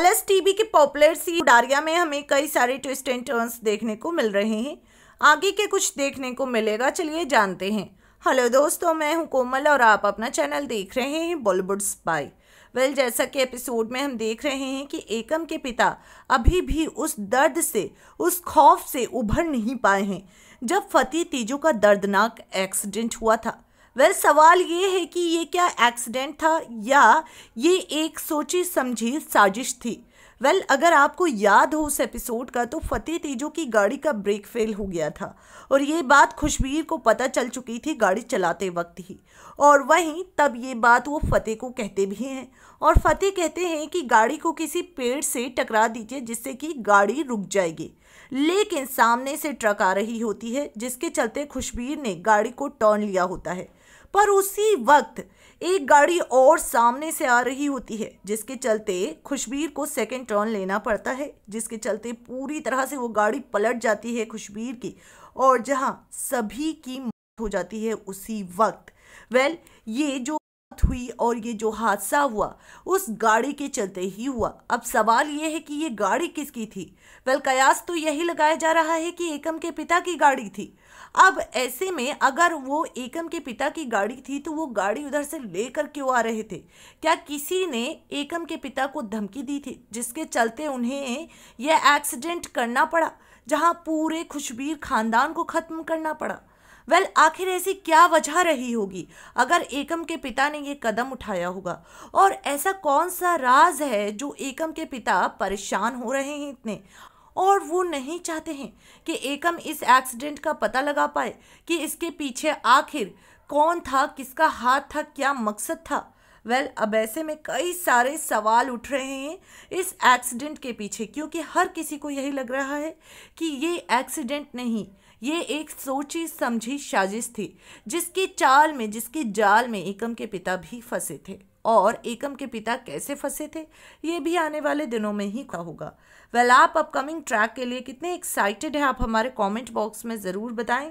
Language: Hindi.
कलर्स टीवी के पॉपुलर सी डारिया में हमें कई सारे ट्विस्ट एंड टर्न्स देखने को मिल रहे हैं आगे के कुछ देखने को मिलेगा चलिए जानते हैं हेलो दोस्तों मैं हूं कोमल और आप अपना चैनल देख रहे हैं बॉलीवुड स्पाई वेल well, जैसा कि एपिसोड में हम देख रहे हैं कि एकम के पिता अभी भी उस दर्द से उस खौफ से उभर नहीं पाए हैं जब फतेह तीजू का दर्दनाक एक्सीडेंट हुआ था वेल सवाल ये है कि ये क्या एक्सीडेंट था या ये एक सोची समझी साजिश थी वेल well, अगर आपको याद हो उस एपिसोड का तो फतेह तेजो की गाड़ी का ब्रेक फेल हो गया था और ये बात खुशबीर को पता चल चुकी थी गाड़ी चलाते वक्त ही और वहीं तब ये बात वो फतेह को कहते भी हैं और फतेह कहते हैं कि गाड़ी को किसी पेड़ से टकरा दीजिए जिससे कि गाड़ी रुक जाएगी लेकिन सामने से ट्रक आ रही होती है जिसके चलते खुशबीर ने गाड़ी को टर्न लिया होता है पर उसी वक्त एक गाड़ी और सामने से आ रही होती है जिसके चलते खुशबीर को सेकंड टर्न लेना पड़ता है जिसके चलते पूरी तरह से वो गाड़ी पलट जाती है खुशबीर की और जहां सभी की मौत हो जाती है उसी वक्त वेल well, ये जो हुई और ये जो हादसा हुआ उस गाड़ी के चलते ही हुआ अब सवाल ये है कि ये गाड़ी किसकी थी वेल कयास तो यही लगाया जा रहा है कि एकम के पिता की गाड़ी थी अब ऐसे में अगर वो एकम के पिता की गाड़ी थी तो वो गाड़ी उधर से लेकर क्यों आ रहे थे क्या किसी ने एकम के पिता को धमकी दी थी जिसके चलते उन्हें यह एक्सीडेंट करना पड़ा जहाँ पूरे खुशबीर खानदान को ख़त्म करना पड़ा वेल आखिर ऐसी क्या वजह रही होगी अगर एकम के पिता ने ये कदम उठाया होगा और ऐसा कौन सा राज है जो एकम के पिता परेशान हो रहे हैं इतने और वो नहीं चाहते हैं कि एकम इस एक्सीडेंट का पता लगा पाए कि इसके पीछे आखिर कौन था किसका हाथ था क्या मकसद था वेल well, अब ऐसे में कई सारे सवाल उठ रहे हैं इस एक्सीडेंट के पीछे क्योंकि हर किसी को यही लग रहा है कि ये एक्सीडेंट नहीं ये एक सोची समझी साजिश थी जिसकी चाल में जिसकी जाल में एकम के पिता भी फंसे थे और एकम के पिता कैसे फंसे थे ये भी आने वाले दिनों में ही का होगा वेल well, आप अपकमिंग ट्रैक के लिए कितने एक्साइटेड हैं आप हमारे कमेंट बॉक्स में ज़रूर बताएं